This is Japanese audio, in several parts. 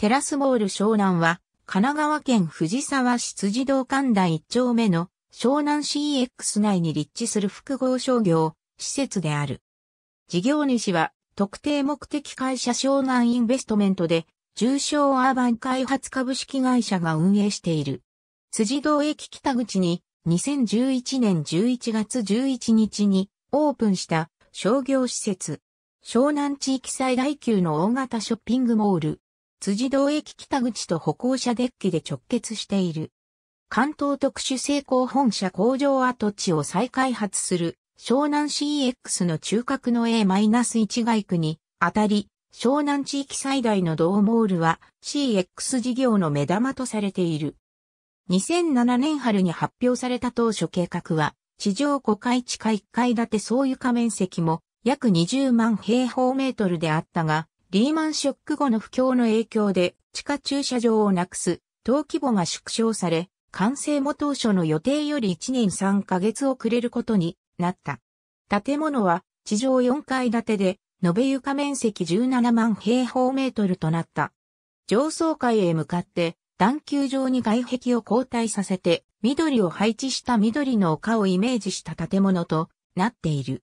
テラスモール湘南は、神奈川県藤沢市辻堂館田1丁目の湘南 CX 内に立地する複合商業、施設である。事業主は、特定目的会社湘南インベストメントで、重症アーバン開発株式会社が運営している。辻堂駅北口に、2011年11月11日にオープンした商業施設。湘南地域最大級の大型ショッピングモール、辻堂駅北口と歩行者デッキで直結している。関東特殊成功本社工場跡地を再開発する湘南 CX の中核の A-1 外区にあたり、湘南地域最大の同モールは CX 事業の目玉とされている。2007年春に発表された当初計画は、地上5階地下1階建て総床面積も約20万平方メートルであったが、リーマンショック後の不況の影響で地下駐車場をなくす、登規模が縮小され、完成も当初の予定より1年3ヶ月遅れることになった。建物は地上4階建てで、延べ床面積17万平方メートルとなった。上層階へ向かって、段球状に外壁を交代させて、緑を配置した緑の丘をイメージした建物となっている。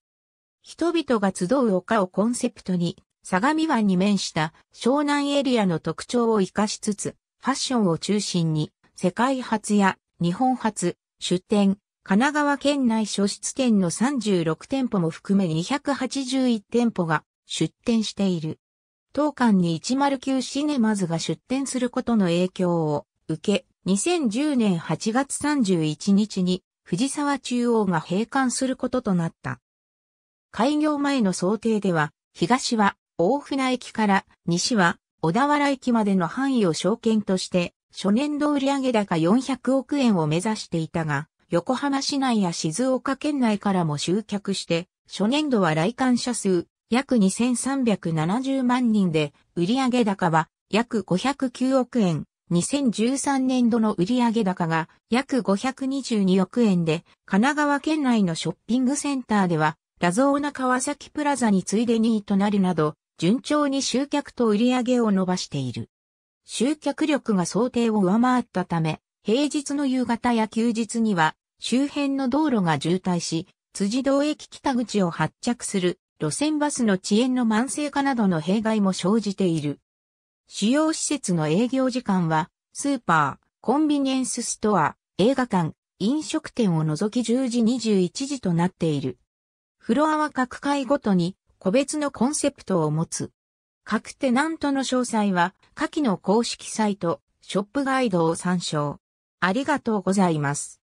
人々が集う丘をコンセプトに、相模湾に面した湘南エリアの特徴を活かしつつ、ファッションを中心に、世界初や日本初、出店、神奈川県内初出店の36店舗も含め281店舗が出店している。当館に109シネマズが出店することの影響を受け、2010年8月31日に藤沢中央が閉館することとなった。開業前の想定では、東は大船駅から西は小田原駅までの範囲を証券として、初年度売上高400億円を目指していたが、横浜市内や静岡県内からも集客して、初年度は来館者数約2370万人で、売上高は約509億円。2013年度の売上高が約522億円で、神奈川県内のショッピングセンターでは、ラゾーナ川崎プラザに次いで2位となるなど、順調に集客と売り上げを伸ばしている。集客力が想定を上回ったため、平日の夕方や休日には周辺の道路が渋滞し、辻堂駅北口を発着する路線バスの遅延の慢性化などの弊害も生じている。主要施設の営業時間は、スーパー、コンビニエンスストア、映画館、飲食店を除き10時21時となっている。フロアは各階ごとに個別のコンセプトを持つ。各テナントの詳細は、下記の公式サイト、ショップガイドを参照。ありがとうございます。